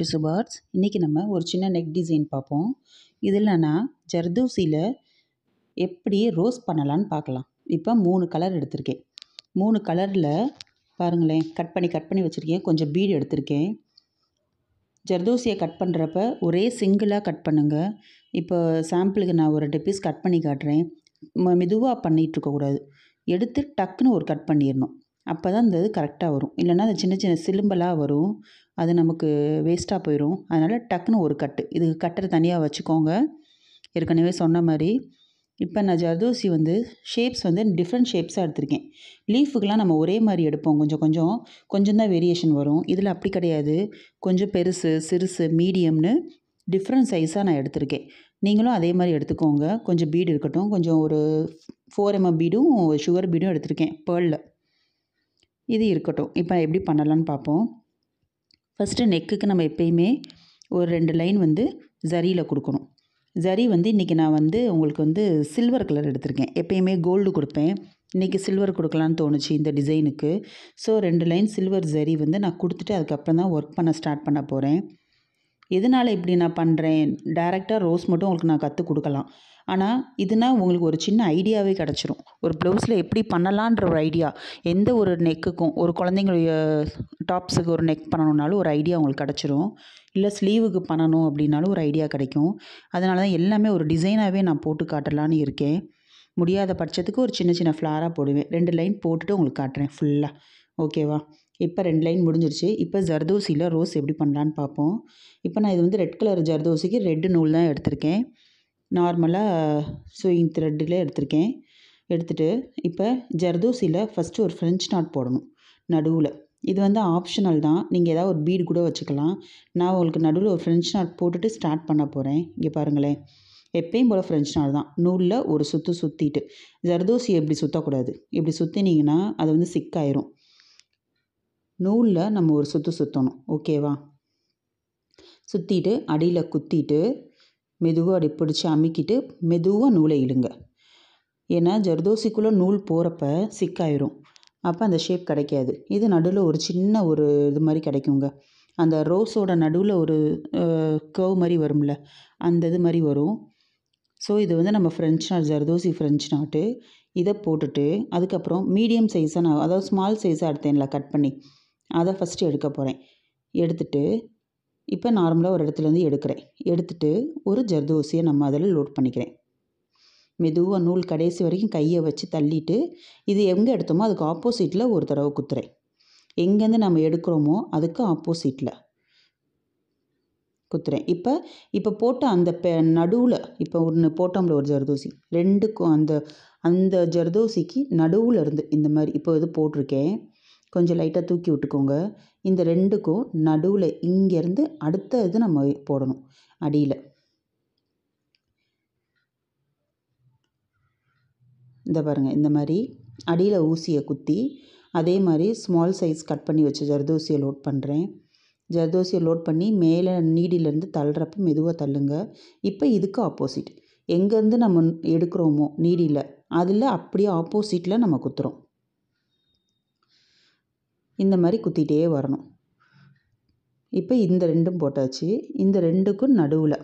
to சுபார்ஸ் இன்றைக்கி நம்ம ஒரு சின்ன நெக் டிசைன் பார்ப்போம் இதில் நான் ஜர்தூசியில் எப்படி ரோஸ் பண்ணலான்னு பார்க்கலாம் இப்போ மூணு கலர் எடுத்திருக்கேன் மூணு கலரில் பாருங்களேன் கட் பண்ணி கட் பண்ணி வச்சுருக்கேன் கொஞ்சம் பீடு எடுத்திருக்கேன் ஜர்தூசியை கட் பண்ணுறப்ப ஒரே சிங்கிளாக கட் பண்ணுங்கள் இப்போ சாம்பிளுக்கு நான் ஒரு ரெண்டு பீஸ் கட் பண்ணி காட்டுறேன் மெதுவாக பண்ணிகிட்ருக்கக்கூடாது எடுத்து டக்குன்னு ஒரு கட் பண்ணிடணும் அப்போ தான் அந்த இது கரெக்டாக வரும் இல்லைன்னா அந்த சின்ன சின்ன சிலும்பலாக வரும் அது நமக்கு வேஸ்ட்டாக போயிடும் அதனால் டக்குன்னு ஒரு கட்டு இது கட்டரை தனியாக வச்சுக்கோங்க ஏற்கனவே சொன்ன மாதிரி இப்போ நான் ஜர்தோசி வந்து ஷேப்ஸ் வந்து டிஃப்ரெண்ட் ஷேப்ஸாக எடுத்திருக்கேன் லீஃபுக்கெலாம் நம்ம ஒரே மாதிரி எடுப்போம் கொஞ்சம் கொஞ்சம் கொஞ்சம் தான் வேரியேஷன் வரும் இதில் அப்படி கிடையாது கொஞ்சம் பெருசு சிறுசு மீடியம்னு டிஃப்ரெண்ட் சைஸாக நான் எடுத்திருக்கேன் நீங்களும் அதே மாதிரி எடுத்துக்கோங்க கொஞ்சம் பீடு இருக்கட்டும் கொஞ்சம் ஒரு ஃபோர் எம்எம் பீடும் சுகர் பீடும் எடுத்திருக்கேன் பேர்லில் இது இருக்கட்டும் இப்போ எப்படி பண்ணலான்னு பார்ப்போம் ஃபஸ்ட்டு நெக்குக்கு நம்ம எப்பயுமே ஒரு ரெண்டு லைன் வந்து ஜரியில் கொடுக்கணும் ஜரி வந்து இன்றைக்கி நான் வந்து உங்களுக்கு வந்து சில்வர் கலர் எடுத்திருக்கேன் எப்பயுமே கோல்டு கொடுப்பேன் இன்றைக்கி சில்வர் கொடுக்கலான்னு தோணுச்சு இந்த டிசைனுக்கு ஸோ ரெண்டு லைன் சில்வர் ஜரி வந்து நான் கொடுத்துட்டு அதுக்கப்புறம் தான் ஒர்க் பண்ண ஸ்டார்ட் பண்ண போகிறேன் எதனால் இப்படி நான் பண்ணுறேன் டேரெக்டாக ரோஸ் மட்டும் உங்களுக்கு நான் கற்றுக் கொடுக்கலாம் ஆனால் இதுனா உங்களுக்கு ஒரு சின்ன ஐடியாவே கிடச்சிரும் ஒரு ப்ளவுஸில் எப்படி பண்ணலான்ற ஒரு ஐடியா எந்த ஒரு நெக்குக்கும் ஒரு குழந்தைங்களுடைய டாப்ஸுக்கு ஒரு நெக் பண்ணணுன்னாலும் ஒரு ஐடியா உங்களுக்கு கிடச்சிரும் இல்லை ஸ்லீவுக்கு பண்ணணும் அப்படின்னாலும் ஒரு ஐடியா கிடைக்கும் அதனால தான் எல்லாமே ஒரு டிசைனாகவே நான் போட்டு காட்டலான்னு இருக்கேன் முடியாத பட்சத்துக்கு ஒரு சின்ன சின்ன ஃப்ளாராக போடுவேன் ரெண்டு லைன் போட்டுட்டு உங்களுக்கு காட்டுறேன் ஃபுல்லாக ஓகேவா இப்போ ரெண்டு லைன் முடிஞ்சிருச்சு இப்போ ஜர்தோசியில் ரோஸ் எப்படி பண்ணலான்னு பார்ப்போம் இப்போ நான் இது வந்து ரெட் கலர் ஜர்தோசிக்கு ரெட்டு நூல் தான் எடுத்திருக்கேன் நார்மலாக சூயிங் த்ரெட்டில் எடுத்திருக்கேன் எடுத்துகிட்டு இப்போ ஜர்தோசியில் ஃபஸ்ட்டு ஒரு ஃப்ரெஞ்ச் நாட் போடணும் நடுவில் இது வந்து ஆப்ஷனல் தான் நீங்கள் ஏதாவது ஒரு பீடு கூட வச்சுக்கலாம் நான் உங்களுக்கு நடுவில் ஒரு ஃப்ரெஞ்ச் நாட் போட்டுட்டு ஸ்டார்ட் பண்ண போகிறேன் இங்கே பாருங்களேன் எப்பயும் போல் ஃப்ரெஞ்ச் நாள் தான் நூலில் ஒரு சுற்று சுற்றிட்டு ஜர்தோசி எப்படி சுற்றக்கூடாது இப்படி சுற்றினீங்கன்னா அது வந்து சிக்காயிரும் நூலில் நம்ம ஒரு சுற்று சுற்றணும் ஓகேவா சுற்றிட்டு அடியில் குத்திட்டு மெதுவாக அப்படி பிடிச்சி அமுக்கிட்டு மெதுவாக நூலை இழுங்க ஏன்னா ஜர்தோசிக்குள்ளே நூல் போகிறப்ப சிக்காயிரும் அப்போ அந்த ஷேப் கிடைக்காது இது நடுவில் ஒரு சின்ன ஒரு இது மாதிரி கிடைக்குங்க அந்த ரோஸோட நடுவில் ஒரு கவ் மாதிரி வரும்ல அந்த இது மாதிரி வரும் ஸோ இது வந்து நம்ம ஃப்ரெஞ்ச் நாட் ஜர்தோசி ஃப்ரெஞ்ச் நாட்டு இதை போட்டுட்டு அதுக்கப்புறம் மீடியம் சைஸாக நான் அதாவது ஸ்மால் சைஸாக எடுத்தேன்ல கட் பண்ணி அதை ஃபஸ்ட்டு எடுக்க போகிறேன் எடுத்துட்டு இப்போ நார்மலாக ஒரு இடத்துலேருந்து எடுக்கிறேன் எடுத்துட்டு ஒரு ஜர்தோசியை நம்ம அதில் லோட் பண்ணிக்கிறேன் மெதுவாக நூல் கடைசி வரைக்கும் கையை வச்சு தள்ளிட்டு இது எங்கே எடுத்தோமோ அதுக்கு ஆப்போசிட்டில் ஒரு தடவை குத்துறேன் எங்கேருந்து நம்ம எடுக்கிறோமோ அதுக்கு ஆப்போசிட்டில் குத்துறேன் இப்போ இப்போ போட்ட அந்த பெ நடுவில் இப்போ ஒன்று போட்டோம்ல ஒரு ஜர்தோசி ரெண்டுக்கும் அந்த அந்த ஜர்தோசிக்கு நடுவில் இருந்து இந்த மாதிரி இப்போ இது போட்டிருக்கேன் கொஞ்சம் லைட்டாக தூக்கி விட்டுக்கோங்க இந்த ரெண்டுக்கும் நடுவில் இங்கேருந்து அடுத்த இது நம்ம போடணும் அடியில் இந்த பாருங்கள் இந்த மாதிரி அடியில் ஊசியை குத்தி அதே மாதிரி ஸ்மால் சைஸ் கட் பண்ணி வச்சு ஜர்தோசியை லோட் பண்ணுறேன் ஜர்தோசியை லோட் பண்ணி மேலே நீடிலேருந்து தள்ளுறப்ப மெதுவாக தள்ளுங்க இப்போ இதுக்கு ஆப்போசிட் எங்கேருந்து நம்ம எடுக்கிறோமோ நீடியில் அதில் அப்படியே ஆப்போசிட்டில் நம்ம குத்துறோம் இந்த மாதிரி குத்திகிட்டே வரணும் இப்போ இந்த ரெண்டும் போட்டாச்சு இந்த ரெண்டுக்கும் நடுவில்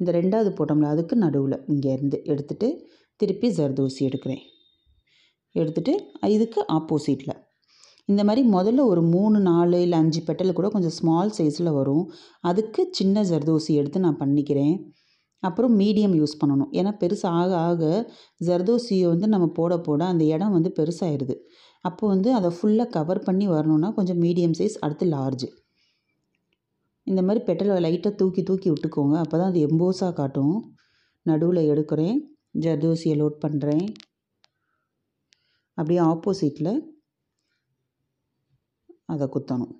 இந்த ரெண்டாவது போட்டோம்ல அதுக்கு நடுவில் இங்கேருந்து எடுத்துகிட்டு திருப்பி ஜர்தூசி எடுக்கிறேன் எடுத்துகிட்டு இதுக்கு ஆப்போசிட்டில் இந்த மாதிரி முதல்ல ஒரு மூணு நாலு இல்லை அஞ்சு பெட்டல் கூட கொஞ்சம் ஸ்மால் சைஸில் வரும் அதுக்கு சின்ன ஜர்தூசி எடுத்து நான் பண்ணிக்கிறேன் அப்புறம் மீடியம் யூஸ் பண்ணணும் ஏன்னா பெருசாக ஆக ஆக ஜர்தோசியை வந்து நம்ம போட போட அந்த இடம் வந்து பெருசாகிடுது அப்போது வந்து அதை ஃபுல்லாக கவர் பண்ணி வரணுன்னா கொஞ்சம் மீடியம் சைஸ் அடுத்து லார்ஜ் இந்த மாதிரி பெட்டலை லைட்டாக தூக்கி தூக்கி விட்டுக்கோங்க அப்போ தான் அது எம்போஸாக காட்டும் நடுவில் எடுக்கிறேன் ஜர்தோசியை லோட் பண்ணுறேன் அப்படியே ஆப்போசிட்டில் அதை குத்தணும்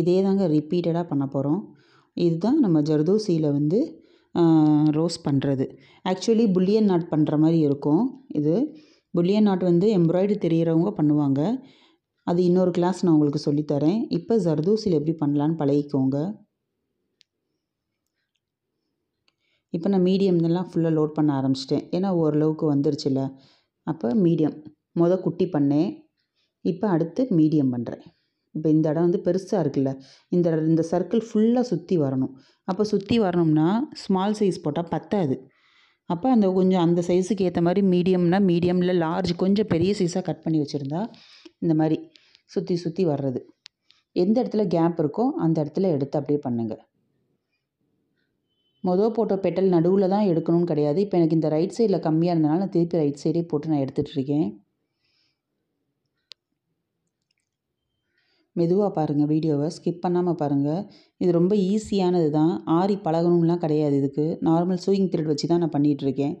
இதே தாங்க ரிப்பீட்டடாக பண்ண போகிறோம் இதுதான் நம்ம ஜர்தோசியில் வந்து ரோஸ் பண்ணுறது ஆக்சுவலி புல்லியன் நாட் பண்ணுற மாதிரி இருக்கும் இது புல்லியன் நாட் வந்து எம்ப்ராய்டு தெரிகிறவங்க பண்ணுவாங்க அது இன்னொரு கிளாஸ் நான் உங்களுக்கு சொல்லித்தரேன் இப்போ ஜர்தூசியில் எப்படி பண்ணலான்னு பழகிக்கோங்க இப்போ நான் மீடியம்லாம் ஃபுல்லாக லோட் பண்ண ஆரம்பிச்சிட்டேன் ஏன்னா ஓரளவுக்கு வந்துருச்சுல அப்போ மீடியம் முத குட்டி பண்ணேன் இப்போ அடுத்து மீடியம் பண்ணுறேன் இப்போ இந்த இடம் வந்து பெருசாக இருக்குல்ல இந்த இந்த சர்க்கிள் ஃபுல்லாக சுற்றி வரணும் அப்போ சுற்றி வரணும்னா ஸ்மால் சைஸ் போட்டால் பத்தாது அப்போ அந்த கொஞ்சம் அந்த சைஸுக்கு ஏற்ற மாதிரி மீடியம்னா மீடியமில் லார்ஜ் கொஞ்சம் பெரிய சைஸாக கட் பண்ணி வச்சுருந்தா இந்த மாதிரி சுற்றி சுற்றி வர்றது எந்த இடத்துல கேப் இருக்கோ அந்த இடத்துல எடுத்து அப்படியே பண்ணுங்கள் மொதல் போட்டோ பெட்டல் நடுவில் தான் எடுக்கணும்னு கிடையாது இப்போ எனக்கு இந்த ரைட் சைடில் கம்மியாக இருந்தனால நான் திருப்பி ரைட் சைடே போட்டு நான் எடுத்துகிட்ருக்கேன் மெதுவாக பாருங்கள் வீடியோவை ஸ்கிப் பண்ணாமல் பாருங்கள் இது ரொம்ப ஈஸியானது தான் ஆரி பழகணும்லாம் கிடையாது இதுக்கு நார்மல் சூயிங் த்ரெட் வச்சு தான் நான் பண்ணிகிட்ருக்கேன்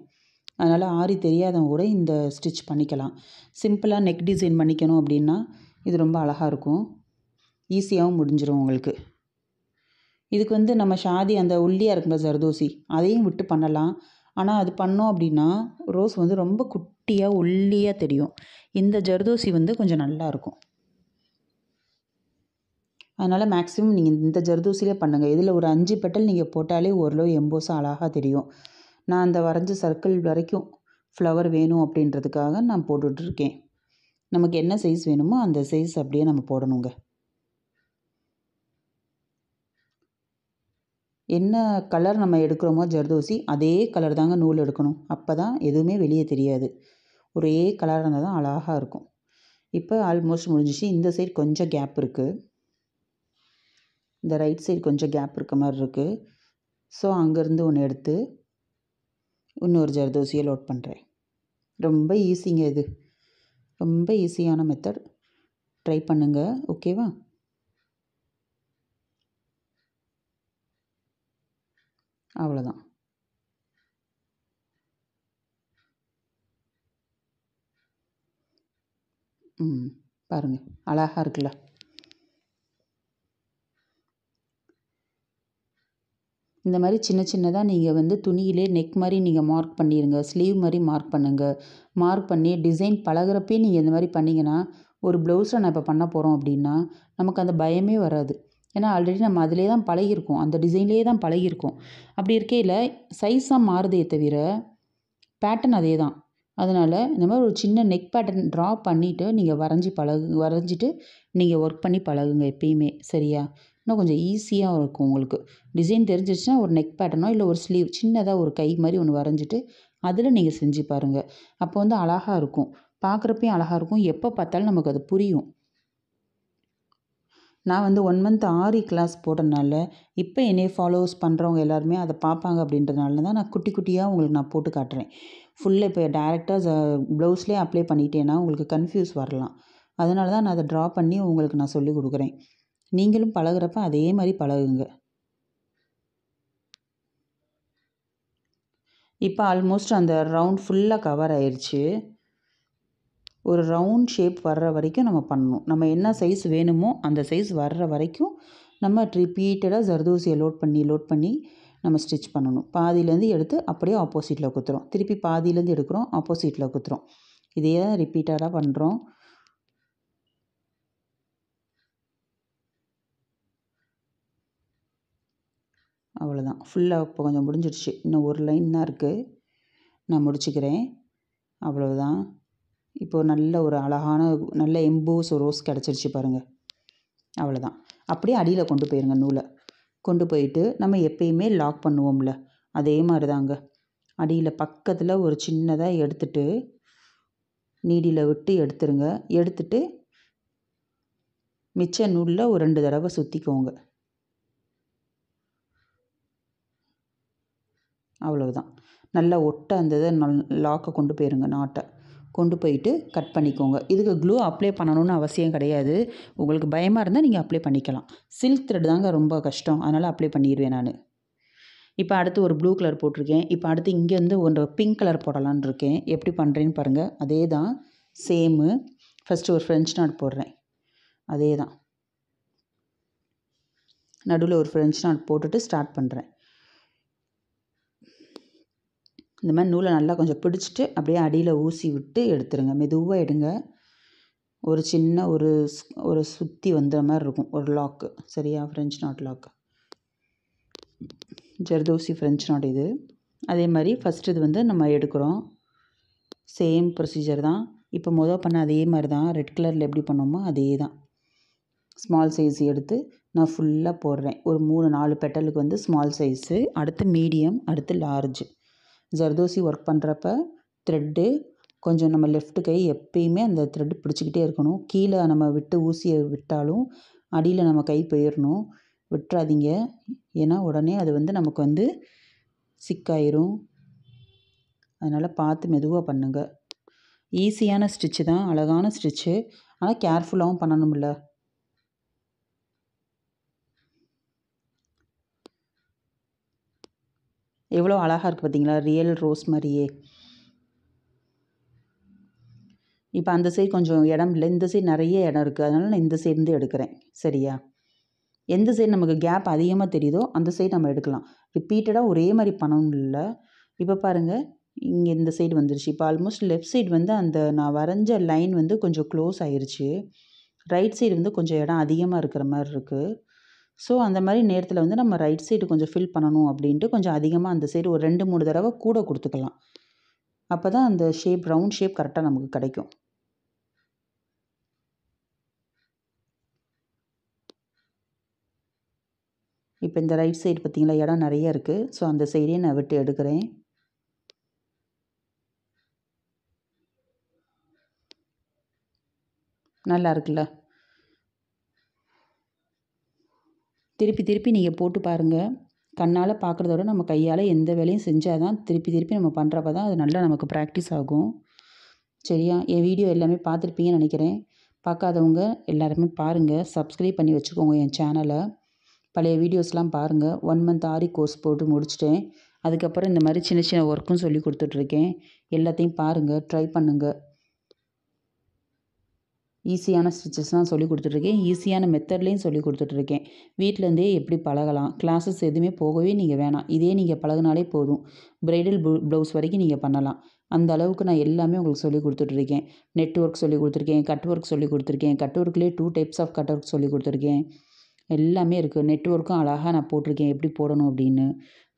அதனால் ஆரி தெரியாதவங்க கூட இந்த ஸ்டிச் பண்ணிக்கலாம் சிம்பிளாக நெக் டிசைன் பண்ணிக்கணும் அப்படின்னா இது ரொம்ப அழகாக இருக்கும் ஈஸியாகவும் முடிஞ்சிடும் உங்களுக்கு இதுக்கு வந்து நம்ம ஷாதி அந்த உள்ளியாக இருக்கும்ல ஜர்தோசி அதையும் விட்டு பண்ணலாம் ஆனால் அது பண்ணோம் அப்படின்னா ரோஸ் வந்து ரொம்ப குட்டியாக ஒல்லியாக தெரியும் இந்த ஜர்தோசி வந்து கொஞ்சம் நல்லாயிருக்கும் அதனால் மேக்ஸிமம் நீங்கள் இந்த ஜர்தூசிலே பண்ணுங்கள் இதில் ஒரு அஞ்சு பெட்டல் நீங்கள் போட்டாலே ஓரளவு எம்போசம் அழகாக தெரியும் நான் அந்த வரைஞ்ச சர்க்கிள் வரைக்கும் ஃப்ளவர் வேணும் அப்படின்றதுக்காக நான் போட்டுட்ருக்கேன் நமக்கு என்ன சைஸ் வேணுமோ அந்த சைஸ் அப்படியே நம்ம போடணுங்க என்ன கலர் நம்ம எடுக்கிறோமோ ஜர்தோசி அதே கலர் தாங்க நூல் எடுக்கணும் அப்போ தான் எதுவுமே வெளியே தெரியாது ஒரே கலராக இருந்தால் தான் அழகாக இருக்கும் இப்போ ஆல்மோஸ்ட் முடிஞ்சிச்சு இந்த சைடு கொஞ்சம் கேப் இருக்குது இந்த ரைட் சைடு கொஞ்சம் கேப் இருக்க மாதிரி இருக்குது ஸோ அங்கேருந்து ஒன்று எடுத்து இன்னொரு ஜர்தோசியை லோட் பண்ணுறேன் ரொம்ப ஈஸிங்க இது ரொம்ப ஈஸியான மெத்தட் ட்ரை பண்ணுங்கள் ஓகேவா அவ்வளோதான் ம் பாருங்கள் அழகாக இருக்குல்ல இந்த மாதிரி சின்ன சின்னதாக நீங்கள் வந்து துணியிலே நெக் மாதிரி நீங்கள் மார்க் பண்ணிடுங்க ஸ்லீவ் மாதிரி மார்க் பண்ணுங்கள் மார்க் பண்ணி டிசைன் பழகிறப்பே நீங்கள் இந்த மாதிரி பண்ணிங்கன்னா ஒரு ப்ளவுஸில் நான் இப்போ பண்ண போகிறோம் அப்படின்னா நமக்கு அந்த பயமே வராது ஏன்னா ஆல்ரெடி நம்ம அதிலே தான் பழகியிருக்கோம் அந்த டிசைன்லேயே தான் பழகியிருக்கோம் அப்படி இருக்கையில் சைஸாக மாறுதே தவிர பேட்டர்ன் அதே தான் அதனால் இந்த மாதிரி ஒரு சின்ன நெக் பேட்டர்ன் ட்ரா பண்ணிவிட்டு நீங்கள் வரைஞ்சி பழகு வரைஞ்சிட்டு நீங்கள் ஒர்க் பண்ணி பழகுங்க எப்பயுமே சரியா இன்னும் கொஞ்சம் ஈஸியாக இருக்கும் உங்களுக்கு டிசைன் தெரிஞ்சிச்சுன்னா ஒரு நெக் பேட்டர்னோ இல்லை ஒரு ஸ்லீவ் சின்னதாக ஒரு கை மாதிரி ஒன்று வரைஞ்சிட்டு அதில் நீங்கள் செஞ்சு பாருங்கள் அப்போ வந்து அழகாக இருக்கும் பார்க்குறப்பையும் அழகாக இருக்கும் எப்போ பார்த்தாலும் நமக்கு அது புரியும் நான் வந்து ஒன் மந்த் ஆரி கிளாஸ் போடுறதுனால இப்போ என்னைய ஃபாலோவர்ஸ் பண்ணுறவங்க எல்லாருமே அதை பார்ப்பாங்க அப்படின்றதுனால தான் நான் குட்டி குட்டியாக உங்களுக்கு நான் போட்டு காட்டுறேன் ஃபுல்லாக இப்போ டேரெக்டாக ப்ளவுஸ்லேயே அப்ளை பண்ணிட்டேன்னா உங்களுக்கு கன்ஃபியூஸ் வரலாம் அதனால தான் நான் அதை ட்ரா பண்ணி உங்களுக்கு நான் சொல்லி கொடுக்குறேன் நீங்களும் பழகுறப்ப அதே மாதிரி பழகுங்க இப்போ ஆல்மோஸ்ட் அந்த ரவுண்ட் ஃபுல்லாக கவர் ஆயிடுச்சு ஒரு ரவுண்ட் ஷேப் வர்ற வரைக்கும் நம்ம பண்ணணும் நம்ம என்ன சைஸ் வேணுமோ அந்த சைஸ் வர்ற வரைக்கும் நம்ம ரிப்பீட்டடாக ஜர்தோசியை லோட் பண்ணி லோட் பண்ணி நம்ம ஸ்டிச் பண்ணணும் பாதியிலேருந்து எடுத்து அப்படியே ஆப்போசிட்டில் குத்துறோம் திருப்பி பாதியிலேருந்து எடுக்கிறோம் ஆப்போசிட்டில் குத்துறோம் இதையே ரிப்பீட்டடாக பண்ணுறோம் அவ்வளோதான் ஃபுல்லாக இப்போ கொஞ்சம் முடிஞ்சிடுச்சு இன்னும் ஒரு லைன் தான் இருக்குது நான் முடிச்சுக்கிறேன் அவ்வளோதான் இப்போது நல்ல ஒரு அழகான நல்ல எம்போஸ் ரோஸ் கிடச்சிருச்சு பாருங்கள் அவ்வளோதான் அப்படியே அடியில் கொண்டு போயிருங்க நூலை கொண்டு போயிட்டு நம்ம எப்பயுமே லாக் பண்ணுவோம்ல அதே மாதிரி தாங்க அடியில் பக்கத்தில் ஒரு சின்னதாக எடுத்துட்டு நீடியில் விட்டு எடுத்துருங்க எடுத்துட்டு மிச்ச நூலில் ஒரு ரெண்டு தடவை சுற்றிக்கோங்க அவ்வளவுதான் தான் நல்லா ஒட்ட அந்த இதை நல் லாக்கை கொண்டு போயிருங்க நாட்டை கொண்டு போயிட்டு கட் பண்ணிக்கோங்க இதுக்கு க்ளூ அப்ளை பண்ணணும்னு அவசியம் கிடையாது உங்களுக்கு பயமாக இருந்தால் நீங்கள் அப்ளை பண்ணிக்கலாம் சில்க் த்ரெட் தாங்க ரொம்ப கஷ்டம் அதனால் அப்ளை பண்ணிடுவேன் நான் இப்போ அடுத்து ஒரு ப்ளூ கலர் போட்டிருக்கேன் இப்போ அடுத்து இங்கேருந்து ஒன்று பிங்க் கலர் போடலான் இருக்கேன் எப்படி பண்ணுறேன்னு பாருங்கள் அதே தான் சேமு ஃபஸ்ட்டு ஒரு ஃப்ரெஞ்ச் நாட் போடுறேன் அதே தான் நடுவில் ஒரு ஃப்ரெஞ்ச் நாட் போட்டுட்டு ஸ்டார்ட் பண்ணுறேன் இந்த மாதிரி நூலை நல்லா கொஞ்சம் பிடிச்சிட்டு அப்படியே அடியில் ஊசி விட்டு எடுத்துடுங்க மெதுவாக எடுங்க ஒரு சின்ன ஒரு ஒரு சுற்றி வந்துற மாதிரி இருக்கும் ஒரு லாக்கு சரியா French knot lock zardozi French knot இது அதே மாதிரி ஃபஸ்ட் இது வந்து நம்ம எடுக்கிறோம் சேம் ப்ரொசீஜர் தான் இப்போ மொதல் பண்ண அதே மாதிரி தான் ரெட் கலரில் எப்படி பண்ணோமோ அதே தான் ஸ்மால் சைஸ் எடுத்து நான் ஃபுல்லாக போடுறேன் ஒரு மூணு நாலு பெட்டலுக்கு வந்து ஸ்மால் சைஸு அடுத்து மீடியம் அடுத்து லார்ஜ் ஜர்தோசி ஒர்க் பண்ணுறப்ப த்ரெட்டு கொஞ்சம் நம்ம லெஃப்ட் கை எப்பயுமே அந்த த்ரெட்டு பிடிச்சிக்கிட்டே இருக்கணும் கீழே நம்ம விட்டு ஊசியை விட்டாலும் அடியில் நம்ம கை போயிடணும் விட்டுறாதீங்க ஏன்னா உடனே அது வந்து நமக்கு வந்து சிக்காயிரும் அதனால் பார்த்து மெதுவாக பண்ணுங்கள் ஈஸியான ஸ்டிச்சு தான் அழகான ஸ்டிச்சு ஆனால் கேர்ஃபுல்லாகவும் பண்ணணும்ல எவ்வளோ அழகாக இருக்குது பார்த்தீங்களா ரியல் ரோஸ் மாதிரியே இப்போ அந்த சைடு கொஞ்சம் இடம் இல்லை இந்த சைடு நிறைய இடம் இருக்குது அதனால் நான் இந்த சைடுந்து எடுக்கிறேன் சரியா எந்த சைடு நமக்கு கேப் அதிகமாக தெரியுதோ அந்த சைடு நம்ம எடுக்கலாம் ரிப்பீட்டடாக ஒரே மாதிரி பண்ணணும் இல்லை இப்போ பாருங்கள் இங்கே இந்த சைடு வந்துருச்சு இப்போ ஆல்மோஸ்ட் லெஃப்ட் சைடு வந்து அந்த நான் வரைஞ்ச லைன் வந்து கொஞ்சம் க்ளோஸ் ஆயிடுச்சு ரைட் சைடு வந்து கொஞ்சம் இடம் அதிகமாக இருக்கிற மாதிரி இருக்குது ஸோ அந்த மாதிரி நேரத்தில் வந்து நம்ம ரைட் சைடு கொஞ்சம் ஃபில் பண்ணணும் அப்படின்ட்டு கொஞ்சம் அதிகமாக அந்த சைடு ஒரு ரெண்டு மூணு தடவை கூட கொடுத்துக்கலாம் அப்போ தான் அந்த ஷேப் ரவுண்ட் ஷேப் கரெக்டாக நமக்கு கிடைக்கும் இப்போ இந்த ரைட் சைடு பார்த்திங்களா இடம் நிறைய இருக்குது ஸோ அந்த சைடே நான் விட்டு எடுக்கிறேன் நல்லா இருக்குல்ல திருப்பி திருப்பி நீங்கள் போட்டு பாருங்கள் கண்ணால் பார்க்குறத விட நம்ம கையால் எந்த வேலையும் செஞ்சால் தான் திருப்பி திருப்பி நம்ம பண்ணுறப்ப தான் அது நல்லா நமக்கு ப்ராக்டிஸ் ஆகும் சரியா என் வீடியோ எல்லாமே பார்த்துருப்பீங்கன்னு நினைக்கிறேன் பார்க்காதவங்க எல்லாருமே பாருங்கள் சப்ஸ்கிரைப் பண்ணி வச்சுக்கோங்க என் சேனலை பழைய வீடியோஸ்லாம் பாருங்கள் ஒன் மந்த் ஆரி கோர்ஸ் போட்டு முடிச்சிட்டேன் அதுக்கப்புறம் இந்த மாதிரி சின்ன சின்ன ஒர்க்கும் சொல்லி கொடுத்துட்ருக்கேன் எல்லாத்தையும் பாருங்கள் ட்ரை பண்ணுங்கள் ஈஸியான ஸ்டிச்சஸ்லாம் சொல்லி கொடுத்துட்ருக்கேன் ஈஸியான மெத்தட்லேயும் சொல்லி கொடுத்துட்ருக்கேன் வீட்டிலேருந்தே எப்படி பழகலாம் கிளாஸஸ் எதுவுமே போகவே நீங்கள் வேணாம் இதே நீங்கள் பழகினாலே போதும் ப்ரைடல் ப்ளவுஸ் வரைக்கும் நீங்கள் பண்ணலாம் அந்த அளவுக்கு நான் எல்லாமே உங்களுக்கு சொல்லி கொடுத்துட்ருக்கேன் நெட் ஒர்க் சொல்லி கொடுத்துருக்கேன் கட் ஒர்க் சொல்லி கொடுத்துருக்கேன் கட் ஒர்க்லேயே two types of cut work சொல்லி கொடுத்துருக்கேன் எல்லாமே இருக்குது நெட் ஒர்க்கும் அழகாக நான் போட்டிருக்கேன் எப்படி போடணும் அப்படின்னு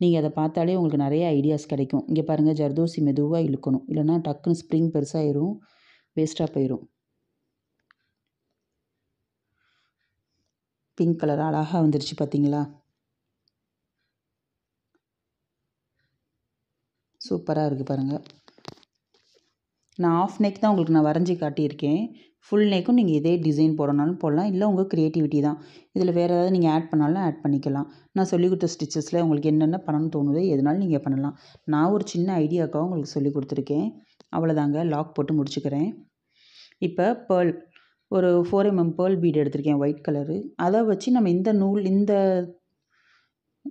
நீங்கள் அதை பார்த்தாலே உங்களுக்கு நிறைய ஐடியாஸ் கிடைக்கும் இங்கே பாருங்கள் ஜர்தோசி மெதுவாக இழுக்கணும் இல்லைனா டக்குன்னு ஸ்ப்ரிங் பெருசாகிடும் வேஸ்ட்டாக போயிடும் பிங்க் கலர் அழகாக வந்துருச்சு பார்த்திங்களா சூப்பராக இருக்குது பாருங்கள் நான் ஆஃப் நெக் தான் உங்களுக்கு நான் வரைஞ்சி காட்டியிருக்கேன் ஃபுல் நெக்கும் நீங்கள் இதே டிசைன் போடணாலும் போடலாம் இல்லை உங்கள் க்ரியேட்டிவிட்டி தான் இதில் வேறு ஏதாவது நீங்கள் ஆட் பண்ணாலும் ஆட் பண்ணிக்கலாம் நான் சொல்லிக் கொடுத்த ஸ்டிச்சஸில் உங்களுக்கு என்னென்ன பண்ணணும்னு தோணுதோ எதுனாலும் நீங்கள் பண்ணலாம் நான் ஒரு சின்ன ஐடியாக்காக உங்களுக்கு சொல்லி கொடுத்துருக்கேன் அவ்வளோதாங்க லாக் போட்டு முடிச்சுக்கிறேன் இப்போ பேர்ல் ஒரு ஃபோர் எம்எம் பேர்ல் பீடு எடுத்திருக்கேன் ஒயிட் கலரு அதை வச்சு நம்ம இந்த நூல் இந்த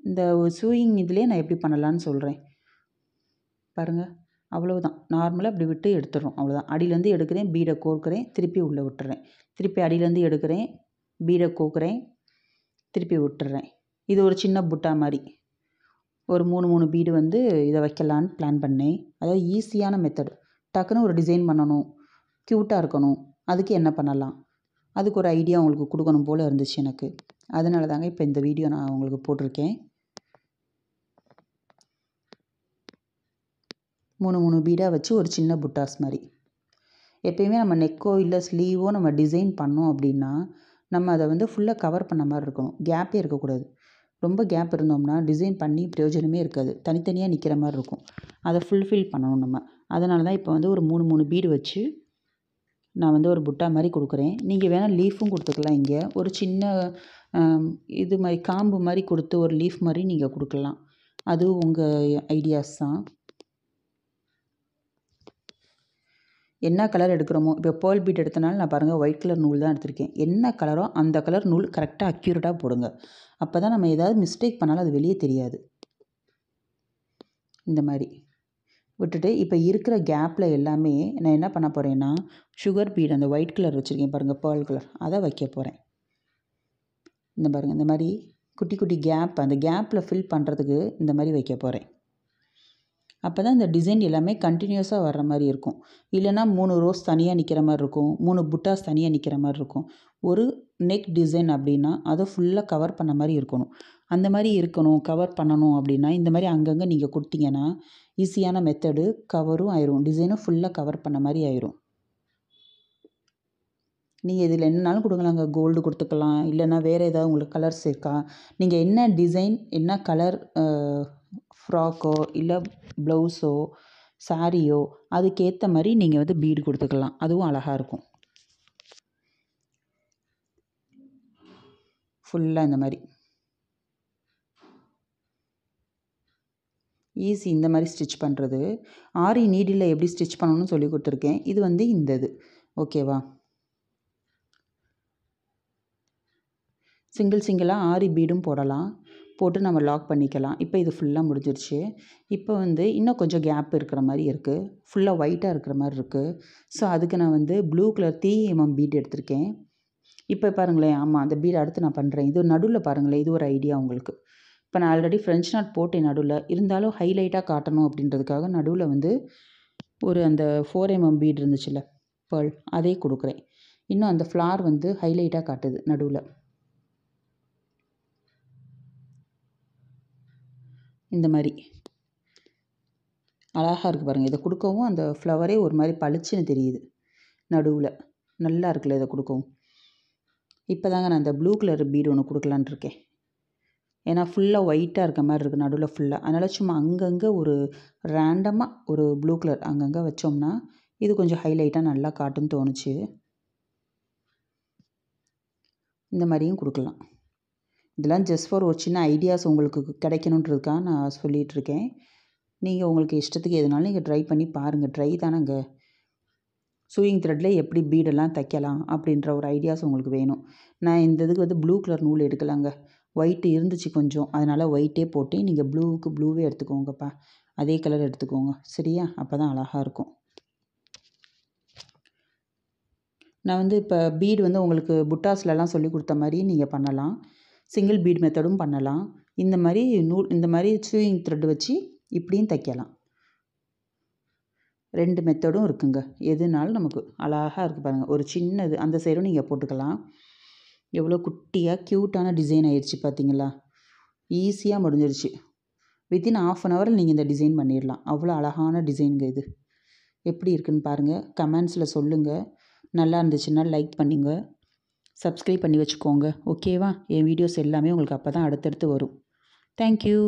இந்த சூயிங் இதிலே நான் எப்படி பண்ணலான்னு சொல்கிறேன் பாருங்கள் அவ்வளோதான் நார்மலாக இப்படி விட்டு எடுத்துடுறோம் அவ்வளோதான் அடியிலேருந்து எடுக்கிறேன் பீடை கோர்க்குறேன் திருப்பி உள்ளே விட்டுறேன் திருப்பி அடியிலேருந்து எடுக்கிறேன் பீடை கோர்க்குறேன் திருப்பி விட்டுறேன் இது ஒரு சின்ன புட்டா மாதிரி ஒரு மூணு மூணு பீடு வந்து இதை வைக்கலான்னு பிளான் பண்ணேன் அதாவது ஈஸியான மெத்தடு டக்குன்னு ஒரு டிசைன் பண்ணணும் க்யூட்டாக இருக்கணும் அதுக்கு என்ன பண்ணலாம் அதுக்கு ஒரு ஐடியா உங்களுக்கு கொடுக்கணும் போல் இருந்துச்சு எனக்கு அதனால தாங்க இப்போ இந்த வீடியோ நான் உங்களுக்கு போட்டிருக்கேன் மூணு மூணு பீடாக வச்சு ஒரு சின்ன புட்டாஸ் மாதிரி எப்பயுமே நம்ம நெக்கோ இல்லை ஸ்லீவோ நம்ம டிசைன் பண்ணோம் அப்படின்னா நம்ம அதை வந்து ஃபுல்லாக கவர் பண்ண மாதிரி இருக்கணும் கேப்பே இருக்கக்கூடாது ரொம்ப கேப் இருந்தோம்னா டிசைன் பண்ணி பிரயோஜனமே இருக்காது தனித்தனியாக நிற்கிற மாதிரி இருக்கும் அதை ஃபுல்ஃபில் பண்ணணும் நம்ம அதனால தான் இப்போ வந்து ஒரு மூணு மூணு பீடு வச்சு நான் வந்து ஒரு புட்டா மாதிரி கொடுக்குறேன் நீங்கள் வேணால் லீஃபும் கொடுத்துக்கலாம் இங்கே ஒரு சின்ன இது மாதிரி காம்பு மாதிரி கொடுத்து ஒரு லீஃப் மாதிரி நீங்கள் கொடுக்கலாம் அது உங்கள் ஐடியாஸ் தான் என்ன கலர் எடுக்கிறோமோ இப்போ பேர்ல் பீட் எடுத்தனால நான் பாருங்கள் ஒயிட் கலர் நூல் தான் எடுத்திருக்கேன் என்ன கலரோ அந்த கலர் நூல் கரெக்டாக அக்யூரேட்டாக போடுங்க அப்போ தான் நம்ம ஏதாவது மிஸ்டேக் பண்ணாலும் அது வெளியே தெரியாது இந்த மாதிரி விட்டுட்டு இப்போ இருக்கிற கேப்பில் எல்லாமே நான் என்ன பண்ண போகிறேன்னா சுகர் பீட் அந்த ஒயிட் கலர் வச்சுருக்கேன் பாருங்கள் பேர்ல் கலர் அதை வைக்க போகிறேன் இந்த பாருங்கள் இந்த மாதிரி குட்டி குட்டி கேப் அந்த கேப்பில் ஃபில் பண்ணுறதுக்கு இந்த மாதிரி வைக்க போகிறேன் அப்போ தான் இந்த டிசைன் எல்லாமே கண்டினியூஸாக வர்ற மாதிரி இருக்கும் இல்லைனா மூணு ரோஸ் தனியாக நிற்கிற மாதிரி இருக்கும் மூணு புட்டாஸ் தனியாக நிற்கிற மாதிரி இருக்கும் ஒரு நெக் டிசைன் அப்படின்னா அதை ஃபுல்லாக கவர் பண்ண மாதிரி இருக்கணும் அந்த மாதிரி இருக்கணும் கவர் பண்ணணும் அப்படின்னா இந்த மாதிரி அங்கங்கே நீங்கள் கொடுத்தீங்கன்னா ஈஸியான மெத்தடு கவரும் ஆயிரும் டிசைனும் ஃபுல்லாக கவர் பண்ண மாதிரி ஆயிரும் நீங்கள் இதில் என்னனாலும் கொடுங்களாங்க கோல்டு கொடுத்துக்கலாம் இல்லைன்னா வேறு ஏதாவது உங்களுக்கு கலர்ஸ் இருக்கா நீங்கள் என்ன டிசைன் என்ன கலர் ஃப்ராக்கோ இல்லை ப்ளவுஸோ சாரியோ அதுக்கேற்ற மாதிரி நீங்கள் வந்து பீடு கொடுத்துக்கலாம் அதுவும் அழகாக இருக்கும் ஃபுல்லாக இந்த மாதிரி ஈஸி இந்த மாதிரி ஸ்டிச் பண்ணுறது ஆரி நீடில் எப்படி ஸ்டிச் பண்ணணும்னு சொல்லி கொடுத்துருக்கேன் இது வந்து இந்த இது ஓகேவா சிங்கிள் சிங்கிளாக ஆரி பீடும் போடலாம் போட்டு நம்ம லாக் பண்ணிக்கலாம் இப்போ இது ஃபுல்லாக முடிஞ்சிருச்சு இப்போ வந்து இன்னும் கொஞ்சம் கேப் இருக்கிற மாதிரி இருக்குது ஃபுல்லாக ஒயிட்டாக இருக்கிற மாதிரி இருக்குது ஸோ அதுக்கு நான் வந்து blue colour three mm bead எடுத்திருக்கேன் இப்போ பாருங்களேன் ஆமாம் அந்த பீட் அடுத்து நான் பண்ணுறேன் இது நடுவில் பாருங்களேன் இது ஒரு ஐடியா உங்களுக்கு இப்போ நான் ஆல்ரெடி ஃப்ரெஞ்ச் நாட் போட்டேன் நடுவில் இருந்தாலும் ஹைலைட்டாக காட்டணும் அப்படின்றதுக்காக நடுவில் வந்து ஒரு அந்த ஃபோர் எம்எம் பீட் இருந்துச்சுல்ல பேர்ல் அதே கொடுக்குறேன் இன்னும் அந்த ஃப்ளார் வந்து ஹைலைட்டாக காட்டுது நடுவில் இந்த மாதிரி அழகாக இருக்குது பாருங்கள் இதை கொடுக்கவும் அந்த ஃப்ளவரே ஒரு மாதிரி பளிச்சுன்னு தெரியுது நடுவில் நல்லா இருக்குல்ல இதை கொடுக்கவும் இப்போ தாங்க நான் அந்த ப்ளூ கலர் பீடு ஒன்று கொடுக்கலான்ருக்கேன் ஏன்னா ஃபுல்லாக ஒயிட்டாக இருக்க மாதிரி இருக்குது நடுவில் ஃபுல்லாக அதனால் சும்மா அங்கங்கே ஒரு ரேண்டமாக ஒரு ப்ளூ கலர் அங்கங்கே வச்சோம்னா இது கொஞ்சம் ஹைலைட்டாக நல்லா காட்டுன்னு தோணுச்சு இந்த மாதிரியும் கொடுக்கலாம் இதெல்லாம் ஜஸ்ட் ஃபார் ஒரு சின்ன ஐடியாஸ் உங்களுக்கு கிடைக்கணுன்றதுக்காக நான் சொல்லிகிட்ருக்கேன் நீங்கள் உங்களுக்கு இஷ்டத்துக்கு எதுனாலும் நீங்கள் ட்ரை பண்ணி பாருங்கள் ட்ரை தானேங்க சூயிங் த்ரெட்டில் எப்படி பீடெல்லாம் தைக்கலாம் அப்படின்ற ஒரு ஐடியாஸ் உங்களுக்கு வேணும் நான் இந்த இதுக்கு வந்து ப்ளூ கலர் நூல் எடுக்கலாங்க ஒயிட்டு இருந்துச்சு கொஞ்சம் அதனால் ஒயிட்டே போட்டு நீங்கள் ப்ளூவுக்கு ப்ளூவே எடுத்துக்கோங்கப்பா அதே கலர் எடுத்துக்கோங்க சரியா அப்போ தான் அழகாக இருக்கும் நான் வந்து இப்போ பீடு வந்து உங்களுக்கு புட்டாஸ்லலாம் சொல்லி கொடுத்த மாதிரி நீங்கள் பண்ணலாம் சிங்கிள் பீட் மெத்தடும் பண்ணலாம் இந்த மாதிரி நூல் இந்த மாதிரி சூயிங் த்ரெட் வச்சு இப்படியும் தைக்கலாம் ரெண்டு மெத்தடும் இருக்குங்க எதுனாலும் நமக்கு அழகாக இருக்குது பாருங்கள் ஒரு சின்னது அந்த சைடும் நீங்கள் போட்டுக்கலாம் எவ்வளோ குட்டியாக க்யூட்டான டிசைன் ஆயிடுச்சு பார்த்தீங்களா ஈஸியாக முடிஞ்சிருச்சு வித்தின் ஆஃப் அன் ஹவரில் நீங்கள் இந்த டிசைன் பண்ணிடலாம் அவ்வளோ அழகான டிசைனுங்க இது எப்படி இருக்குன்னு பாருங்கள் கமெண்ட்ஸில் சொல்லுங்கள் நல்லா இருந்துச்சுன்னா லைக் பண்ணுங்கள் சப்ஸ்கிரைப் பண்ணி வச்சுக்கோங்க ஓகேவா என் வீடியோஸ் எல்லாமே உங்களுக்கு அப்போ தான் அடுத்தடுத்து வரும் தேங்க்யூ